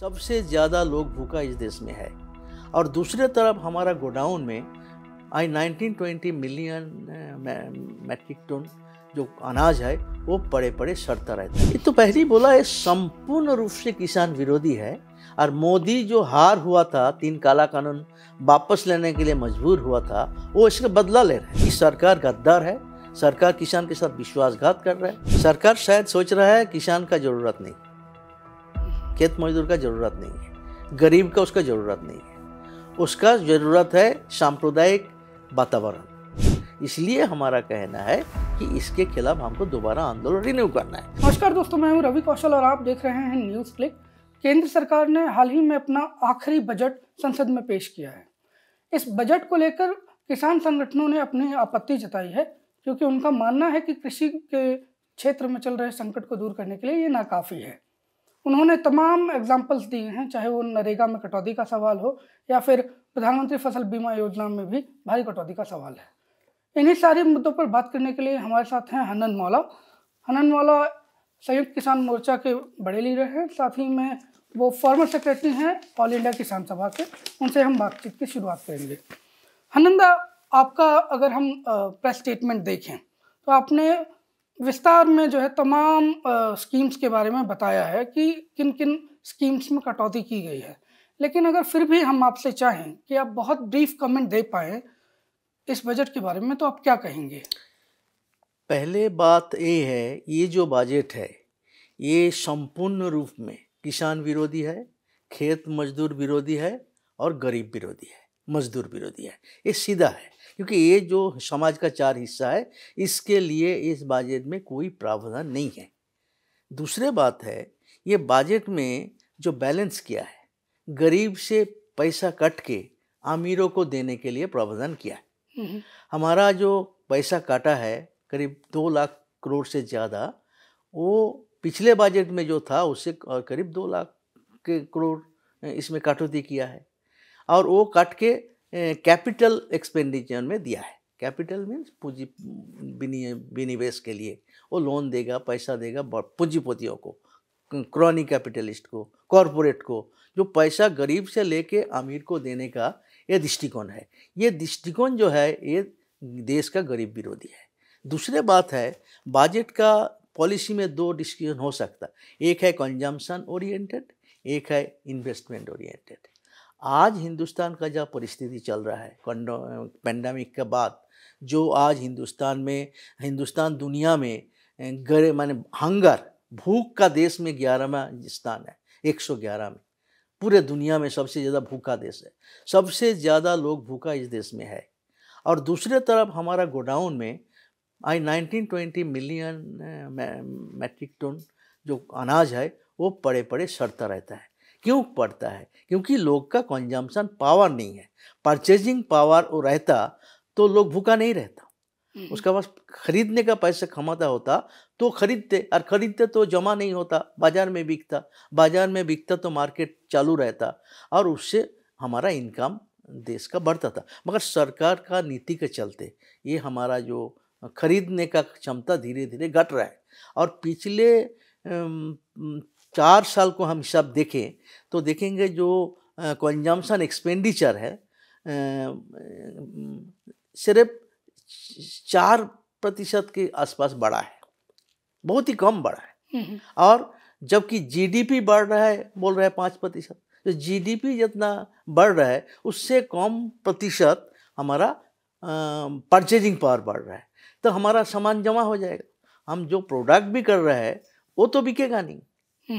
सबसे ज़्यादा लोग भूखा इस देश में है और दूसरे तरफ हमारा गोडाउन में आई 1920 मिलियन मैट्रिक टन जो अनाज है वो पड़े पड़े सड़ता रहता है ये तो पहले बोला ये संपूर्ण रूप से किसान विरोधी है और मोदी जो हार हुआ था तीन काला कानून वापस लेने के लिए मजबूर हुआ था वो इसका बदला ले रहे हैं कि सरकार गद्दार है सरकार किसान के साथ विश्वासघात कर रहा है सरकार शायद सोच रहा है किसान का जरूरत नहीं खेत मजदूर का ज़रूरत नहीं है गरीब का उसका ज़रूरत नहीं है उसका ज़रूरत है सांप्रदायिक वातावरण इसलिए हमारा कहना है कि इसके खिलाफ हमको दोबारा आंदोलन रिन्यू करना है नमस्कार दोस्तों मैं हूँ रवि कौशल और आप देख रहे हैं न्यूज़ क्लिक केंद्र सरकार ने हाल ही में अपना आखिरी बजट संसद में पेश किया है इस बजट को लेकर किसान संगठनों ने अपनी आपत्ति जताई है क्योंकि उनका मानना है कि कृषि के क्षेत्र में चल रहे संकट को दूर करने के लिए ये नाकाफ़ी है उन्होंने तमाम एग्जाम्पल्स दिए हैं चाहे वो नरेगा में कटौती का सवाल हो या फिर प्रधानमंत्री फसल बीमा योजना में भी भारी कटौती का सवाल है इन्हीं सारे मुद्दों पर बात करने के लिए हमारे साथ हैं हनन मौला हनन मौला संयुक्त किसान मोर्चा के बड़े लीडर हैं साथ ही में वो फॉर्मर सेक्रेटरी हैं ऑल इंडिया किसान सभा के उनसे हम बातचीत की शुरुआत करेंगे हनंदा आपका अगर हम प्रेस स्टेटमेंट देखें तो आपने विस्तार में जो है तमाम स्कीम्स के बारे में बताया है कि किन किन स्कीम्स में कटौती की गई है लेकिन अगर फिर भी हम आपसे चाहें कि आप बहुत ब्रीफ कमेंट दे पाए इस बजट के बारे में तो आप क्या कहेंगे पहले बात ये है ये जो बजट है ये संपूर्ण रूप में किसान विरोधी है खेत मजदूर विरोधी है और गरीब विरोधी है मजदूर विरोधी है ये सीधा है क्योंकि ये जो समाज का चार हिस्सा है इसके लिए इस बजट में कोई प्रावधान नहीं है दूसरे बात है ये बजट में जो बैलेंस किया है गरीब से पैसा कट के अमीरों को देने के लिए प्रावधान किया है हमारा जो पैसा काटा है करीब दो लाख करोड़ से ज़्यादा वो पिछले बजट में जो था उससे करीब दो लाख के करोड़ इसमें कटौती किया है और वो काट के कैपिटल एक्सपेंडिचर में दिया है कैपिटल मीन्स पूंजी विनिवेश के लिए वो लोन देगा पैसा देगा पूंजीपतियों को क्रॉनी कैपिटलिस्ट को कॉरपोरेट को जो पैसा गरीब से लेके अमीर को देने का ये दृष्टिकोण है ये दृष्टिकोण जो है ये देश का गरीब विरोधी है दूसरे बात है बजट का पॉलिसी में दो डिस्कशन हो सकता एक है कंजम्पशन ओरिएंटेड एक है इन्वेस्टमेंट ओरिएंटेड आज हिंदुस्तान का जो परिस्थिति चल रहा है पेंडेमिक के बाद जो आज हिंदुस्तान में हिंदुस्तान दुनिया में गरे माने हंगर भूख का देश में ग्यारहवा स्थान है एक सौ ग्यारह में पूरे दुनिया में सबसे ज़्यादा भूखा देश है सबसे ज़्यादा लोग भूखा इस देश में है और दूसरे तरफ हमारा गोडाउन में आई 1920 ट्वेंटी मिलियन मैट्रिक टन जो अनाज है वो पड़े पड़े सड़ता रहता है क्यों पड़ता है क्योंकि लोग का कंजम्पशन पावर नहीं है परचेजिंग पावर वो रहता तो लोग भूखा नहीं रहता हम्म। उसका पास खरीदने का पैसा क्षमता होता तो खरीदते और खरीदते तो जमा नहीं होता बाजार में बिकता बाजार में बिकता तो मार्केट चालू रहता और उससे हमारा इनकम देश का बढ़ता था मगर सरकार का नीति के चलते ये हमारा जो खरीदने का क्षमता धीरे धीरे घट रहा है और पिछले चार साल को हम हिसाब देखें तो देखेंगे जो कंजम्पशन एक्सपेंडिचर है सिर्फ चार प्रतिशत के आसपास बढ़ा है बहुत ही कम बढ़ा है हम्म, हम्म। और जबकि जीडीपी बढ़ रहा है बोल रहा है पाँच प्रतिशत तो जीडीपी जितना बढ़ रहा है उससे कम प्रतिशत हमारा परचेजिंग पावर बढ़ रहा है तो हमारा सामान जमा हो जाएगा हम जो प्रोडक्ट भी कर रहे हैं वो तो बिकेगा नहीं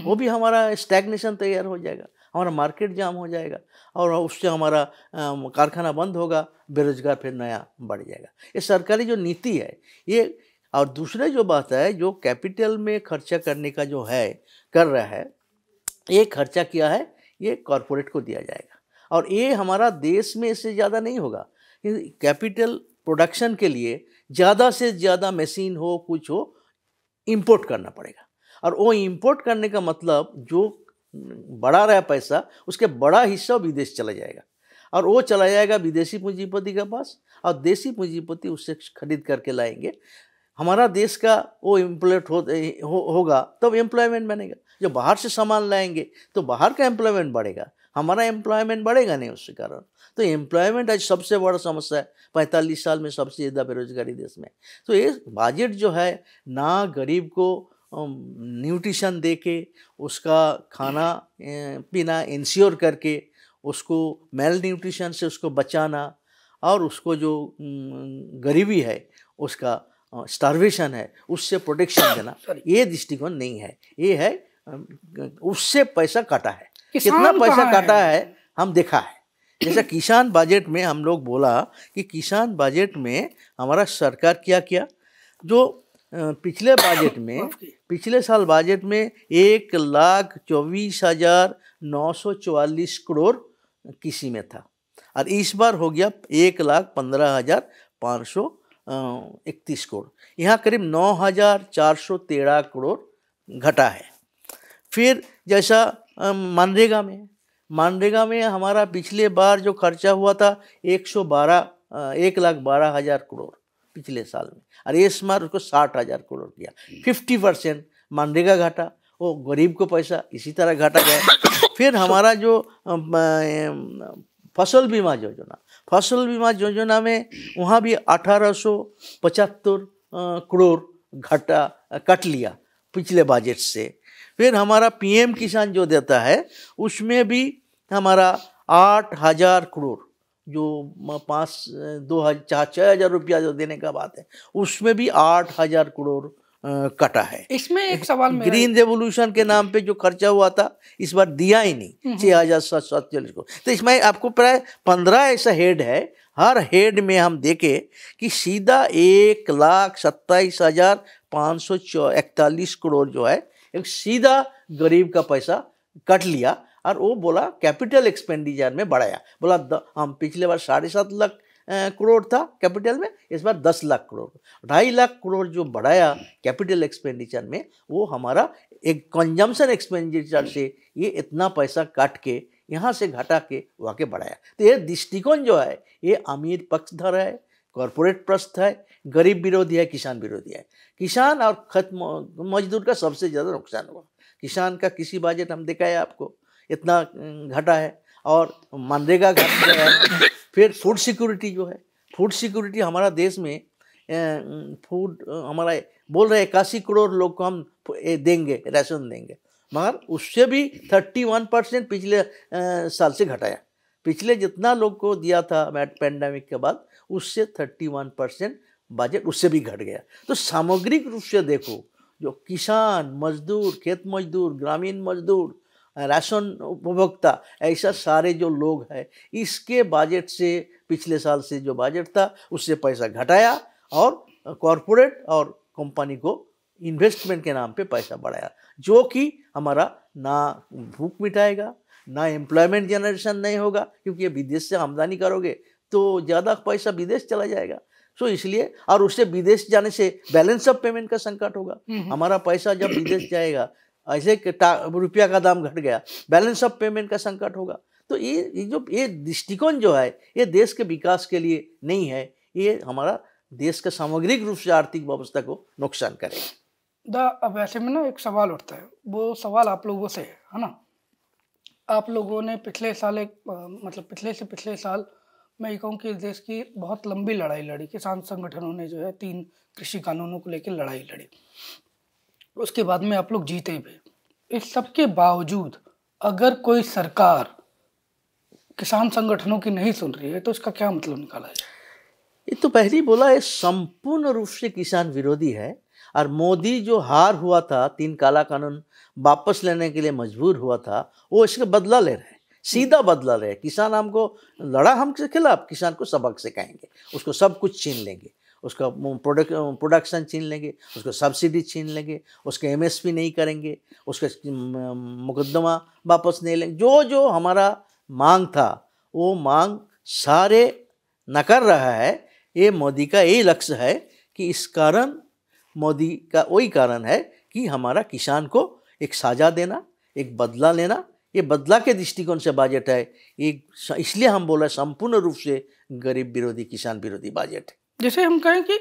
वो भी हमारा स्टैग्नेशन तैयार हो जाएगा हमारा मार्केट जाम हो जाएगा और उससे हमारा कारखाना बंद होगा बेरोजगार फिर नया बढ़ जाएगा ये सरकारी जो नीति है ये और दूसरे जो बात है जो कैपिटल में खर्चा करने का जो है कर रहा है ये खर्चा किया है ये कॉरपोरेट को दिया जाएगा और ये हमारा देश में इससे ज़्यादा नहीं होगा कैपिटल प्रोडक्शन के लिए ज़्यादा से ज़्यादा मशीन हो कुछ हो इम्पोर्ट करना पड़ेगा और वो इम्पोर्ट करने का मतलब जो बढ़ा रहा है पैसा उसके बड़ा हिस्सा विदेश चला जाएगा और वो चला जाएगा विदेशी पूंजीपति के पास और देसी पूंजीपति उससे खरीद करके लाएंगे हमारा देश का वो एम्प्लॉयट हो, हो होगा तब तो एम्प्लॉयमेंट बनेगा जो बाहर से सामान लाएंगे तो बाहर का एम्प्लॉयमेंट बढ़ेगा हमारा एम्प्लॉयमेंट बढ़ेगा नहीं उसके कारण तो एम्प्लॉयमेंट आज सबसे बड़ा समस्या है पैंतालीस साल में सबसे ज़्यादा बेरोजगारी देश में तो ये बजट जो है ना गरीब को न्यूट्रिशन दे के उसका खाना पीना इंश्योर करके उसको मेल न्यूट्रिशन से उसको बचाना और उसको जो गरीबी है उसका स्टारवेशन है उससे प्रोटेक्शन देना ये दृष्टिकोण नहीं है ये है उससे पैसा काटा है कितना पैसा काटा है? है हम देखा है जैसा किसान बजट में हम लोग बोला कि किसान बजट में हमारा सरकार क्या किया जो पिछले बजट में पिछले साल बजट में एक लाख चौबीस हजार नौ सौ चौवालीस करोड़ किसी में था और इस बार हो गया एक लाख पंद्रह हजार पाँच सौ इकतीस करोड़ यहाँ करीब नौ हजार चार सौ तेरह करोड़ घटा है फिर जैसा मानरेगा में मानरेगा में हमारा पिछले बार जो खर्चा हुआ था एक सौ बारह एक लाख बारह हजार करोड़ पिछले साल में और इस बार उसको साठ हज़ार करोड़ किया फिफ्टी परसेंट मनरेगा घाटा वो गरीब को पैसा इसी तरह घाटा गया फिर हमारा जो फसल बीमा योजना फसल बीमा योजना में वहाँ भी अठारह सौ पचहत्तर करोड़ घाटा कट लिया पिछले बजट से फिर हमारा पीएम किसान जो देता है उसमें भी हमारा आठ हजार करोड़ जो पाँच दो हजार छः हजार रुपया जो देने का बात है उसमें भी आठ हजार करोड़ कटा है इसमें एक सवाल ग्रीन रेवोल्यूशन के नाम पे जो खर्चा हुआ था इस बार दिया ही नहीं हम्म, हम्म। छः हजार सात सौ सत्तालीस को तो इसमें आपको प्राय पंद्रह ऐसा हेड है हर हेड में हम देखें कि सीधा एक लाख सत्ताईस हजार पाँच सौ इकतालीस करोड़ जो है एक सीधा गरीब का पैसा कट लिया और वो बोला कैपिटल एक्सपेंडिचर में बढ़ाया बोला द, हम पिछले बार साढ़े सात लाख करोड़ था कैपिटल में इस बार दस लाख करोड़ ढाई लाख करोड़ जो बढ़ाया कैपिटल एक्सपेंडिचर में वो हमारा एक कंजम्पशन एक्सपेंडिचर से ये इतना पैसा काट के यहाँ से घटा के वहाँ के बढ़ाया तो ये दृष्टिकोण जो है ये अमीर पक्षधर है कॉरपोरेट प्रस्थ है गरीब विरोधी है किसान विरोधी है किसान और खत मजदूर का सबसे ज़्यादा नुकसान हुआ किसान का किसी बजट हम दिखाया आपको इतना घटा है और मनरेगा घट है फिर फूड सिक्योरिटी जो है फूड सिक्योरिटी हमारा देश में फूड हमारा बोल रहे इक्यासी करोड़ लोग को हम देंगे राशन देंगे मगर उससे भी थर्टी वन परसेंट पिछले साल से घटाया पिछले जितना लोग को दिया था मैट पैंडमिक के बाद उससे थर्टी वन परसेंट बजट उससे भी घट गया तो सामग्रिक रूप से देखो जो किसान मजदूर खेत मजदूर ग्रामीण मजदूर राशन उपभोक्ता ऐसा सारे जो लोग हैं इसके बजट से पिछले साल से जो बजट था उससे पैसा घटाया और कॉरपोरेट और कंपनी को इन्वेस्टमेंट के नाम पे पैसा बढ़ाया जो कि हमारा ना भूख मिटाएगा ना एम्प्लॉयमेंट जनरेशन नहीं होगा क्योंकि ये विदेश से आमदनी करोगे तो ज़्यादा पैसा विदेश चला जाएगा सो so, इसलिए और उससे विदेश जाने से बैलेंस ऑफ पेमेंट का संकट होगा हम्म, हम्म। हमारा पैसा जब विदेश जाएगा ऐसे रुपया का दाम घट गया बैलेंस ऑफ पेमेंट का संकट होगा तो ये ये जो ये दृष्टिकोण जो है ये देश के विकास के लिए नहीं है ये हमारा देश का सामग्रिक रूप से आर्थिक व्यवस्था को नुकसान करे दा अब ऐसे में ना एक सवाल उठता है वो सवाल आप लोगों से है है ना आप लोगों ने पिछले साल एक मतलब पिछले से पिछले साल मैं ये कहूँ कि इस देश की बहुत लंबी लड़ाई लड़ी किसान संगठनों ने जो है तीन कृषि कानूनों को लेकर लड़ाई लड़ी उसके बाद में आप लोग जीते भी इस सब के बावजूद अगर कोई सरकार किसान संगठनों की नहीं सुन रही है तो इसका क्या मतलब निकाला है ये तो पहले ही बोला है संपूर्ण रूप से किसान विरोधी है और मोदी जो हार हुआ था तीन काला कानून वापस लेने के लिए मजबूर हुआ था वो इसका बदला ले रहे हैं सीधा बदला रहे किसान हमको लड़ा हमसे खिलाफ किसान को सबक से कहेंगे उसको सब कुछ छीन लेंगे उसका प्रोडक प्रोडक्शन छीन लेंगे उसको सब्सिडी छीन लेंगे उसके एम नहीं करेंगे उसके मुकदमा वापस नहीं लेंगे जो जो हमारा मांग था वो मांग सारे कर रहा है ये मोदी का यही लक्ष्य है कि इस कारण मोदी का वही कारण है कि हमारा किसान को एक साझा देना एक बदला लेना ये बदला के दृष्टिकोण से बजट है ये इसलिए हम बोला संपूर्ण रूप से गरीब विरोधी किसान विरोधी बजट है जैसे हम कहें कि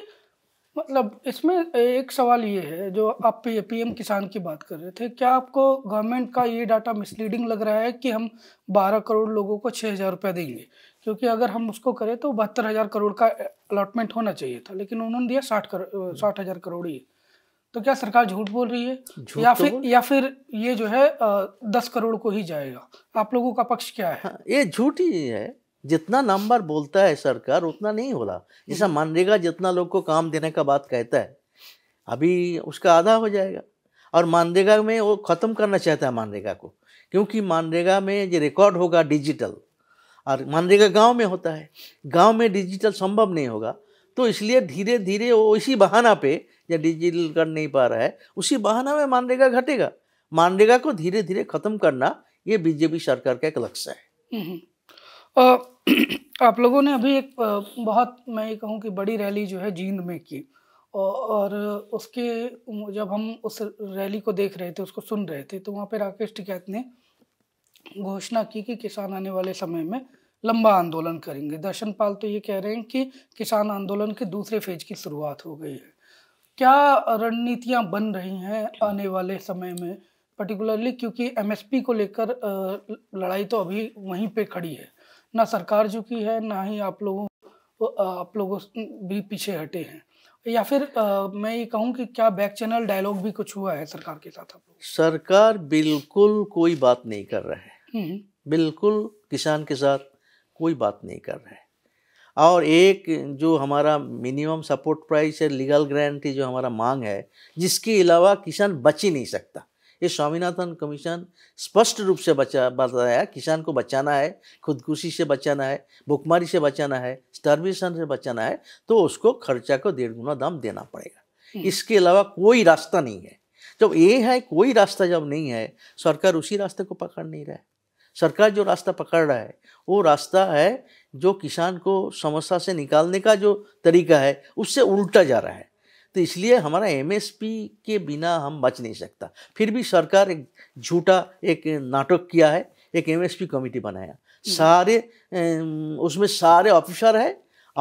मतलब इसमें एक सवाल ये है जो आप पी पीएम किसान की बात कर रहे थे क्या आपको गवर्नमेंट का ये डाटा मिसलीडिंग लग रहा है कि हम 12 करोड़ लोगों को छः हज़ार रुपया देंगे क्योंकि अगर हम उसको करें तो बहत्तर हज़ार करोड़ का अलॉटमेंट होना चाहिए था लेकिन उन्होंने दिया साठ कर साठ हज़ार करोड़ ही तो क्या सरकार झूठ बोल रही है या तो फिर या फिर ये जो है दस करोड़ को ही जाएगा आप लोगों का पक्ष क्या है हाँ, ये झूठ ही है जितना नंबर बोलता है सरकार उतना नहीं हो रहा जैसा मनरेगा हम्म। जितना लोग को काम देने का बात कहता है अभी उसका आधा हो जाएगा और मानरेगा में वो ख़त्म करना चाहता है मानरेगा को क्योंकि मानरेगा में ये रिकॉर्ड होगा डिजिटल और मानरेगा गांव में होता है गांव में डिजिटल संभव नहीं होगा तो इसलिए धीरे धीरे वो इसी बहाना पे या डिजिटल कर नहीं पा रहा है उसी बहाना में मानरेगा घटेगा मानरेगा को धीरे धीरे ख़त्म करना ये बीजेपी सरकार का एक लक्ष्य है हम्म, हम्म। आप लोगों ने अभी एक बहुत मैं ये कहूँ कि बड़ी रैली जो है जींद में की और उसके जब हम उस रैली को देख रहे थे उसको सुन रहे थे तो वहाँ पे राकेश टिकैत ने घोषणा की कि किसान आने वाले समय में लंबा आंदोलन करेंगे दर्शन पाल तो ये कह रहे हैं कि किसान आंदोलन के दूसरे फेज की शुरुआत हो गई है क्या रणनीतियाँ बन रही हैं आने वाले समय में पर्टिकुलरली क्योंकि एमएसपी को लेकर लड़ाई तो अभी वहीं पे खड़ी है ना सरकार झुकी है ना ही आप लोगों आप लोगों भी पीछे हटे हैं या फिर आ, मैं ये कहूँ कि क्या बैक चैनल डायलॉग भी कुछ हुआ है सरकार के साथ आप लोग सरकार बिल्कुल कोई बात नहीं कर रहा है हम्म, हम्म। बिल्कुल किसान के साथ कोई बात नहीं कर रहा है और एक जो हमारा मिनिमम सपोर्ट प्राइस है लीगल ग्रांटी जो हमारा मांग है जिसके अलावा किसान बच ही नहीं सकता ये स्वामीनाथन कमीशन स्पष्ट रूप से बचा बताया किसान को बचाना है खुदकुशी से बचाना है भुखमारी से बचाना है स्टर्वेशन से बचाना है तो उसको खर्चा को डेढ़ गुना दाम देना पड़ेगा हम्म। इसके अलावा कोई रास्ता नहीं है जब ये है कोई रास्ता जब नहीं है सरकार उसी रास्ते को पकड़ नहीं रहा है सरकार जो रास्ता पकड़ रहा है वो रास्ता है जो किसान को समस्या से निकालने का जो तरीका है उससे उल्टा जा रहा है तो इसलिए हमारा एमएसपी के बिना हम बच नहीं सकता फिर भी सरकार एक झूठा एक नाटक किया है एक एमएसपी कमेटी बनाया सारे उसमें सारे ऑफिसर है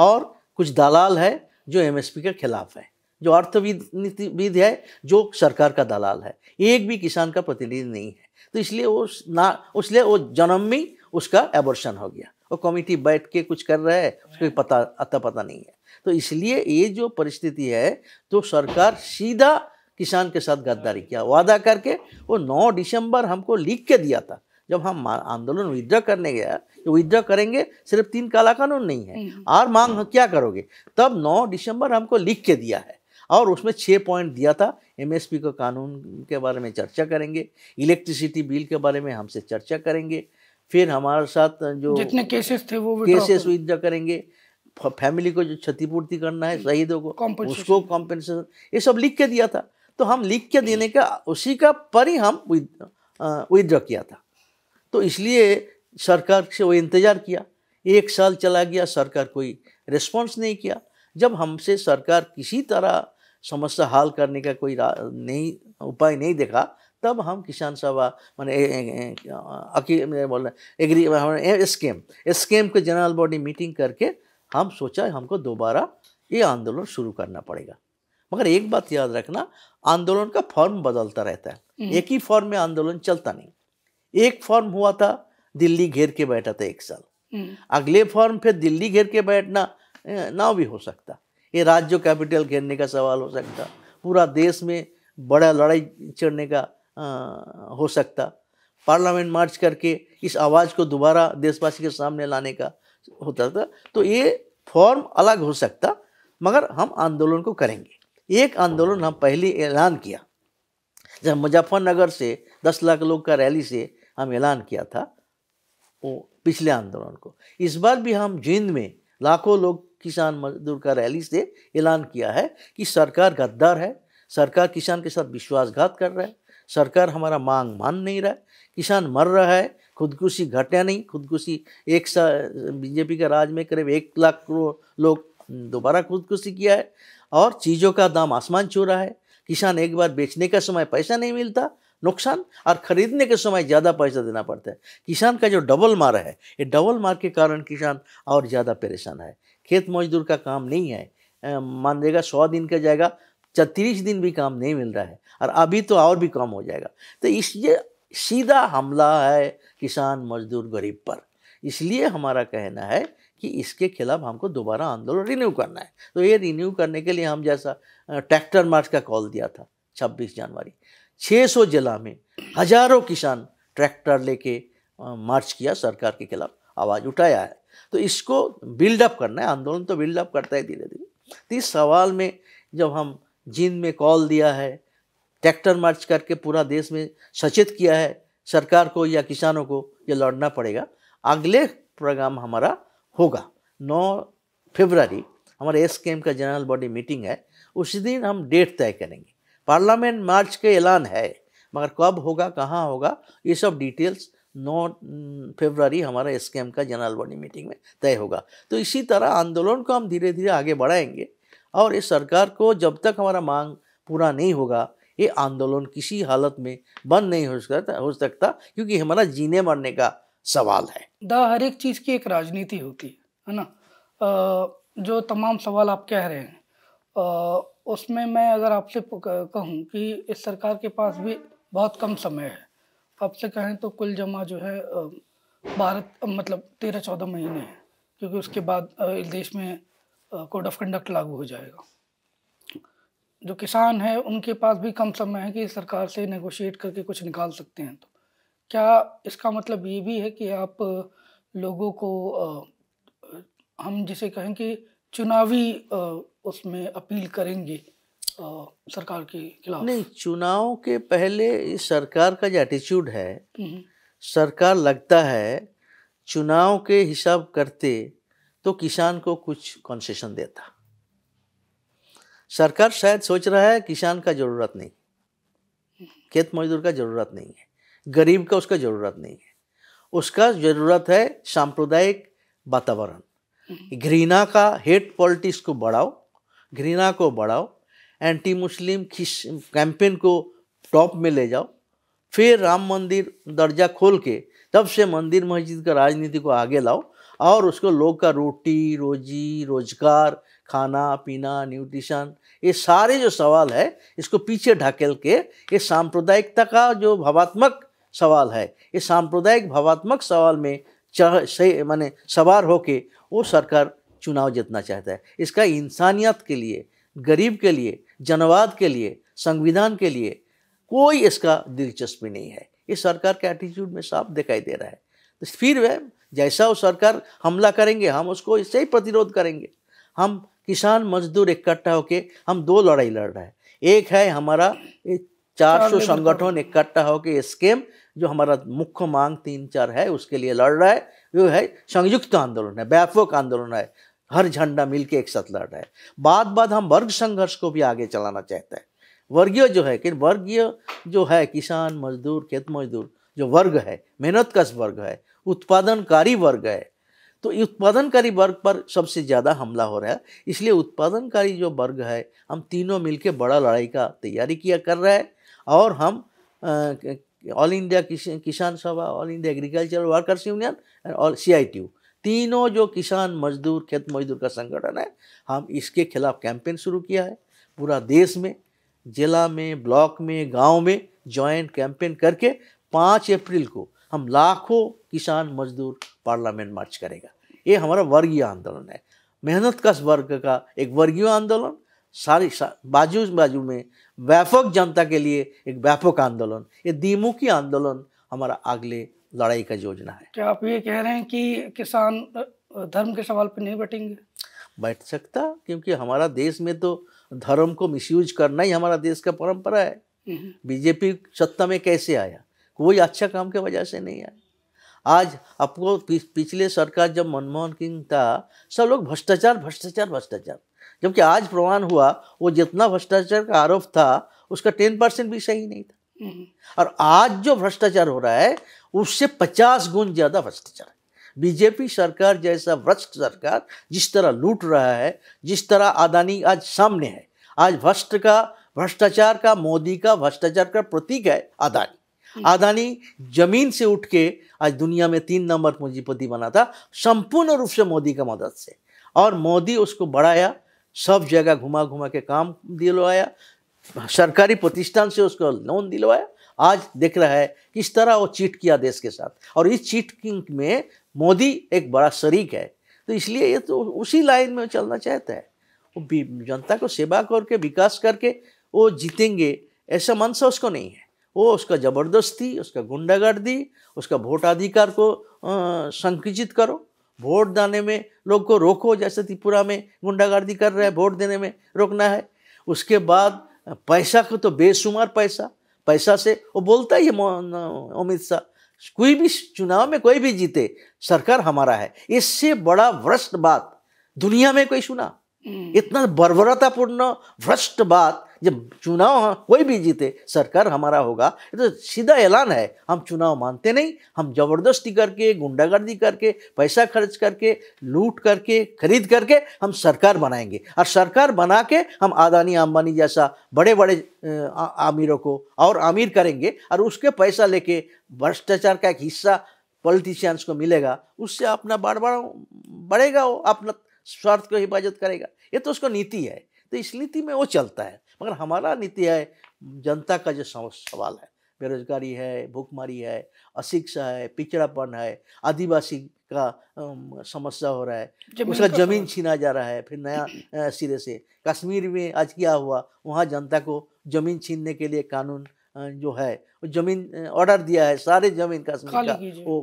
और कुछ दलाल है जो एमएसपी के खिलाफ है जो अर्थविद नीतिविद है जो सरकार का दलाल है एक भी किसान का प्रतिनिधि नहीं है तो इसलिए वो ना इसलिए वो जन्म में उसका एबोर्शन हो गया और कमेटी बैठ के कुछ कर रहा है उसको पता अता पता नहीं है तो इसलिए ये जो परिस्थिति है तो सरकार सीधा किसान के साथ गद्दारी किया वादा करके वो 9 दिसंबर हमको लिख के दिया था जब हम आंदोलन विद्रोह करने गया तो विद्रोह करेंगे सिर्फ तीन काला कानून नहीं है और मांग हाँ। क्या करोगे तब 9 दिसंबर हमको लिख के दिया है और उसमें छः पॉइंट दिया था एमएसपी का कानून के बारे में चर्चा करेंगे इलेक्ट्रिसिटी बिल के बारे में हमसे चर्चा करेंगे फिर हमारे साथ जो जितने केसेस थे वो केसेस विद्या करेंगे फैमिली को जो क्षतिपूर्ति करना है hmm. शहीदों को उसको कॉम्पेंसेशन ये सब लिख के दिया था तो हम लिख के देने का उसी का पर ही हम विदड्रॉ किया था तो इसलिए सरकार से वो इंतज़ार किया एक साल चला गया सरकार कोई रिस्पॉन्स नहीं किया जब हमसे सरकार किसी तरह समस्या हल करने का कोई नहीं उपाय नहीं देखा तब हम किसान सभा मैंने बोल एग्री हमारे स्केम के जनरल बॉडी मीटिंग करके हम सोचा हमको दोबारा ये आंदोलन शुरू करना पड़ेगा मगर एक बात याद रखना आंदोलन का फॉर्म बदलता रहता है हम्म। एक ही फॉर्म में आंदोलन चलता नहीं एक फॉर्म हुआ था दिल्ली घेर के बैठा था एक साल हम्म। अगले फॉर्म फिर दिल्ली घेर के बैठना ना भी हो सकता ये राज्य कैपिटल घेरने का सवाल हो सकता पूरा देश में बड़ा लड़ाई चढ़ने का हो सकता पार्लियामेंट मार्च करके इस आवाज़ को दोबारा देशवासी के सामने लाने का होता था तो ये फॉर्म अलग हो सकता मगर हम आंदोलन को करेंगे एक आंदोलन हम पहले ऐलान किया जब मुजफ्फरनगर से दस लाख लोग का रैली से हम ऐलान किया था वो पिछले आंदोलन को इस बार भी हम जींद में लाखों लोग किसान मजदूर का रैली से ऐलान किया है कि सरकार गद्दार है सरकार किसान के साथ विश्वासघात कर रहा है सरकार हमारा मांग मान नहीं रहा किसान मर रहा है खुदकुशी घटा नहीं खुदकुशी एक सा बीजेपी के राज में करीब एक लाख करोड़ लोग दोबारा खुदकुशी किया है और चीज़ों का दाम आसमान छू रहा है किसान एक बार बेचने का समय पैसा नहीं मिलता नुकसान और खरीदने के समय ज़्यादा पैसा देना पड़ता है किसान का जो डबल मार है ये डबल मार के कारण किसान और ज़्यादा परेशान है खेत मजदूर का काम नहीं है मान देगा सौ दिन का जाएगा छत्तीस दिन भी काम नहीं मिल रहा है और अभी तो और भी कम हो जाएगा तो ये सीधा हमला है किसान मजदूर गरीब पर इसलिए हमारा कहना है कि इसके खिलाफ हमको दोबारा आंदोलन रिन्यू करना है तो ये रिन्यू करने के लिए हम जैसा ट्रैक्टर मार्च का कॉल दिया था 26 जनवरी 600 जिला में हजारों किसान ट्रैक्टर लेके मार्च किया सरकार के खिलाफ आवाज़ उठाया है तो इसको बिल्डअप करना है आंदोलन तो बिल्डअप करता है धीरे धीरे तो इस सवाल में जब हम जींद में कॉल दिया है ट्रैक्टर मार्च करके पूरा देश में सचेत किया है सरकार को या किसानों को ये लड़ना पड़ेगा अगले प्रोग्राम हमारा होगा 9 फरवरी हमारे एस के एम का जनरल बॉडी मीटिंग है उसी दिन हम डेट तय करेंगे पार्लियामेंट मार्च के ऐलान है मगर कब होगा कहाँ होगा ये सब डिटेल्स 9 फरवरी हमारा एस के एम का जनरल बॉडी मीटिंग में तय होगा तो इसी तरह आंदोलन को हम धीरे धीरे आगे बढ़ाएंगे और इस सरकार को जब तक हमारा मांग पूरा नहीं होगा ये आंदोलन किसी हालत में बंद नहीं हो सकता हो सकता क्योंकि हमारा जीने मरने का सवाल है द हर एक चीज़ की एक राजनीति होती है है ना आ, जो तमाम सवाल आप कह रहे हैं आ, उसमें मैं अगर आपसे कहूँ कि इस सरकार के पास भी बहुत कम समय है आपसे कहें तो कुल जमा जो है भारत मतलब तेरह चौदह महीने है क्योंकि उसके बाद देश में कोड ऑफ कंडक्ट लागू हो जाएगा जो किसान है उनके पास भी कम समय है कि सरकार से नेगोशिएट करके कुछ निकाल सकते हैं तो क्या इसका मतलब ये भी है कि आप लोगों को हम जिसे कहें कि चुनावी उसमें अपील करेंगे सरकार के खिलाफ नहीं चुनाव के पहले इस सरकार का जो एटीट्यूड है हम्म। सरकार लगता है चुनाव के हिसाब करते तो किसान को कुछ कंसेशन देता सरकार शायद सोच रहा है किसान का ज़रूरत नहीं खेत मजदूर का ज़रूरत नहीं है गरीब का उसका ज़रूरत नहीं है उसका ज़रूरत है सांप्रदायिक वातावरण घृणा का हेट पॉलिटिक्स को बढ़ाओ घृणा को बढ़ाओ एंटी मुस्लिम कैंपेन को टॉप में ले जाओ फिर राम मंदिर दर्जा खोल के तब से मंदिर मस्जिद का राजनीति को आगे लाओ और उसको लोग का रोटी रोजी रोजगार खाना पीना न्यूट्रिशन ये सारे जो सवाल है इसको पीछे ढकेल के ये सांप्रदायिकता का जो भावात्मक सवाल है ये सांप्रदायिक भावात्मक सवाल में चाह माने सवार होके वो सरकार चुनाव जीतना चाहता है इसका इंसानियत के लिए गरीब के लिए जनवाद के लिए संविधान के लिए कोई इसका दिलचस्पी नहीं है ये सरकार के एटीट्यूड में साफ दिखाई दे रहा है तो फिर वह जैसा वो सरकार हमला करेंगे हम उसको इससे ही प्रतिरोध करेंगे हम किसान मजदूर इकट्ठा होके हम दो लड़ाई लड़ रहे हैं एक है हमारा चार सौ संगठन इकट्ठा होके स्कीम जो हमारा मुख्य मांग तीन चार है उसके लिए लड़ रहा है वो है संयुक्त आंदोलन है व्यापक आंदोलन है हर झंडा मिलके एक साथ लड़ रहा है बाद बाद हम वर्ग संघर्ष को भी आगे चलाना चाहते हैं वर्गीय जो है कि वर्गीय जो है किसान मजदूर खेत मजदूर जो वर्ग है मेहनत का वर्ग है उत्पादनकारी वर्ग है तो उत्पादनकारी वर्ग पर सबसे ज़्यादा हमला हो रहा है इसलिए उत्पादनकारी जो वर्ग है हम तीनों मिलकर बड़ा लड़ाई का तैयारी किया कर रहे हैं और हम all India Kisan Sabha All India agriculture workers union and all सी तीनों जो किसान मजदूर खेत मजदूर का संगठन है हम इसके खिलाफ कैंपेन शुरू किया है पूरा देश में जिला में ब्लॉक में गांव में जॉइंट कैंपेन करके पाँच अप्रैल को हम लाखों किसान मजदूर पार्लियामेंट मार्च करेगा ये हमारा वर्गीय आंदोलन है मेहनत कश वर्ग का एक वर्गीय आंदोलन सारी सा, बाजू बाजू में व्यापक जनता के लिए एक व्यापक आंदोलन ये द्विमुखी आंदोलन हमारा अगले लड़ाई का योजना है क्या आप ये कह रहे हैं कि किसान धर्म के सवाल पर नहीं बैठेंगे बैठ सकता क्योंकि हमारा देश में तो धर्म को मिसयूज करना ही हमारा देश का परंपरा है हम्म। बीजेपी सत्ता में कैसे आया कोई अच्छा काम के वजह से नहीं आए आज आपको पिछले सरकार जब मनमोहन सिंह था सब लोग भ्रष्टाचार भ्रष्टाचार भ्रष्टाचार जबकि आज प्रमाण हुआ वो जितना भ्रष्टाचार का आरोप था उसका टेन परसेंट भी सही नहीं था हम्म। और आज जो भ्रष्टाचार हो रहा है उससे पचास गुण ज़्यादा भ्रष्टाचार बीजेपी सरकार जैसा भ्रष्ट सरकार जिस तरह लूट रहा है जिस तरह आदानी आज सामने है आज भ्रष्ट का भ्रष्टाचार का मोदी का भ्रष्टाचार का प्रतीक है आदानी अदानी हम्म। जमीन से उठ के आज दुनिया में तीन नंबर पूंजीपति बना था संपूर्ण रूप से मोदी का मदद से और मोदी उसको बढ़ाया सब जगह घुमा घुमा के काम दिलवाया सरकारी प्रतिष्ठान से उसको लोन दिलवाया आज देख रहा है किस तरह वो चीट किया देश के साथ और इस चीट में मोदी एक बड़ा शरीक है तो इसलिए ये तो उसी लाइन में चलना चाहता है वो जनता को सेवा करके विकास करके वो जीतेंगे ऐसा मनसा उसको नहीं है वो उसका ज़बरदस्ती उसका गुंडागर्दी उसका वोटाधिकार को संकुचित करो वोट देने में लोग को रोको जैसे त्रिपुरा में गुंडागर्दी कर रहे हैं वोट देने में रोकना है उसके बाद पैसा को तो बेशुमार पैसा पैसा से वो बोलता ही अमित शाह कोई भी चुनाव में कोई भी जीते सरकार हमारा है इससे बड़ा भ्रष्ट बात दुनिया में कोई सुना हम्म। इतना बर्बरतापूर्ण भ्रष्ट बात जब चुनाव हाँ, कोई भी जीते सरकार हमारा होगा ये तो सीधा ऐलान है हम चुनाव मानते नहीं हम जबरदस्ती करके गुंडागर्दी करके पैसा खर्च करके लूट करके खरीद करके हम सरकार बनाएंगे और सरकार बना के हम आदानी अंबानी जैसा बड़े बड़े आमिरों को और आमिर करेंगे और उसके पैसा लेके भ्रष्टाचार का एक हिस्सा पॉलिटिशियंस को मिलेगा उससे अपना बार बार बढ़ेगा वो अपना स्वार्थ को हिफाजत करेगा ये तो उसको नीति है तो इस नीति में वो चलता है मगर हमारा नीति है जनता का जो सवाल है बेरोजगारी है भूखमारी है अशिक्षा है पिछड़ापन है आदिवासी का समस्या हो रहा है उसका जमीन छीना जा रहा है फिर नया सिरे से कश्मीर में आज क्या हुआ वहाँ जनता को जमीन छीनने के लिए कानून जो है वो जमीन ऑर्डर दिया है सारे जमीन कश्मीर का वो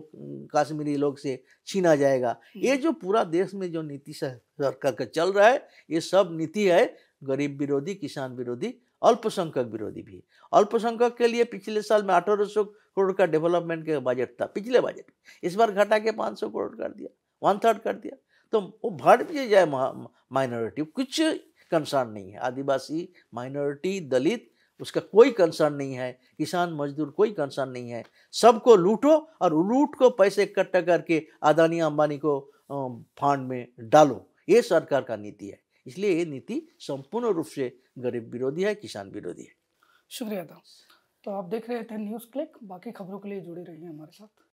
कश्मीरी लोग से छीना जाएगा हम्म। ये जो पूरा देश में जो नीति सरकार का चल रहा है ये सब नीति है गरीब विरोधी किसान विरोधी अल्पसंख्यक विरोधी भी अल्पसंख्यक के लिए पिछले साल में अठारह सौ करोड़ का डेवलपमेंट का बजट था पिछले बजट इस बार घटा के पाँच सौ करोड़ कर दिया वन थर्ड कर दिया तो वो भर भी जाए माइनॉरिटी कुछ कंसर्न नहीं है आदिवासी माइनॉरिटी दलित उसका कोई कंसर्न नहीं है किसान मजदूर कोई कंसर्न नहीं है सबको लूटो और लूट को पैसे इकट्ठा करके अदानी अंबानी को फंड में डालो ये सरकार का नीति है इसलिए ये नीति संपूर्ण रूप से गरीब विरोधी है किसान विरोधी है शुक्रिया था तो आप देख रहे थे न्यूज़ क्लिक बाकी खबरों के लिए जुड़े रहिए हमारे साथ